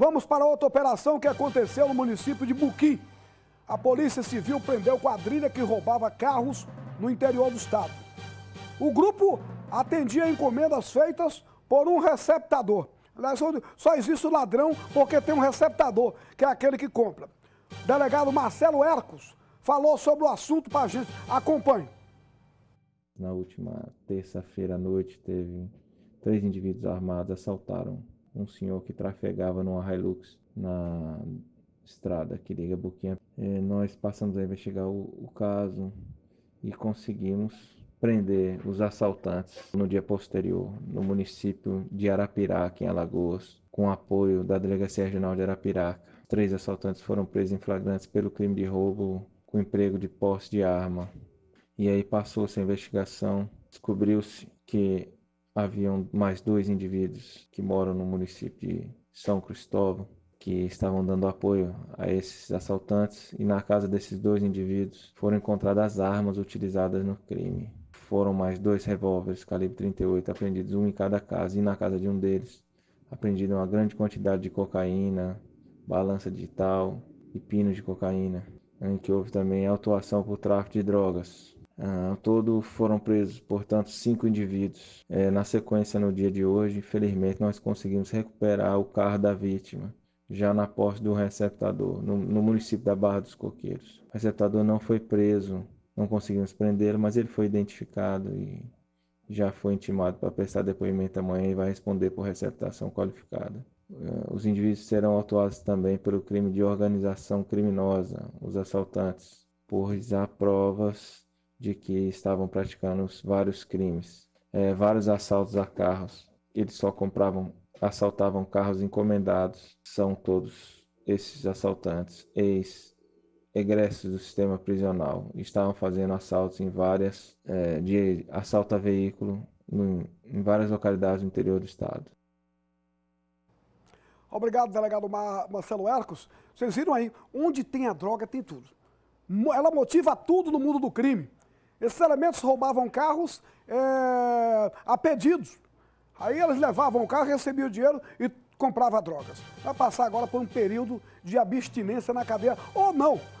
Vamos para outra operação que aconteceu no município de Buquim. A Polícia Civil prendeu quadrilha que roubava carros no interior do estado. O grupo atendia encomendas feitas por um receptador. Aliás, só existe o ladrão porque tem um receptador, que é aquele que compra. O delegado Marcelo Ercos falou sobre o assunto para a gente. Acompanhe. Na última terça-feira à noite, teve três indivíduos armados assaltaram um senhor que trafegava numa Hilux na estrada que liga Boquinha. E é, nós passamos a investigar o, o caso e conseguimos prender os assaltantes no dia posterior no município de Arapiraca, em Alagoas, com apoio da Delegacia Regional de Arapiraca. Três assaltantes foram presos em flagrantes pelo crime de roubo com emprego de posse de arma. E aí passou-se a investigação, descobriu-se que haviam mais dois indivíduos que moram no município de São Cristóvão que estavam dando apoio a esses assaltantes e na casa desses dois indivíduos foram encontradas armas utilizadas no crime. Foram mais dois revólveres calibre 38 apreendidos, um em cada casa, e na casa de um deles apreendida uma grande quantidade de cocaína, balança digital e pinos de cocaína, em que houve também autuação por tráfico de drogas. Ao ah, todo foram presos, portanto, cinco indivíduos. É, na sequência, no dia de hoje, infelizmente, nós conseguimos recuperar o carro da vítima, já na posse do receptador, no, no município da Barra dos Coqueiros. O receptador não foi preso, não conseguimos prendê-lo, mas ele foi identificado e já foi intimado para prestar depoimento amanhã e vai responder por receptação qualificada. É, os indivíduos serão autuados também pelo crime de organização criminosa, os assaltantes, por há provas de que estavam praticando vários crimes, é, vários assaltos a carros. Eles só compravam, assaltavam carros encomendados. São todos esses assaltantes ex egressos do sistema prisional. Estavam fazendo assaltos em várias é, de assalto a veículo em, em várias localidades do interior do estado. Obrigado, delegado Marcelo Ercos. Vocês viram aí, onde tem a droga, tem tudo. Ela motiva tudo no mundo do crime. Esses elementos roubavam carros é, a pedidos. Aí eles levavam o carro, recebiam o dinheiro e compravam drogas. Vai passar agora por um período de abstinência na cadeia. Ou não,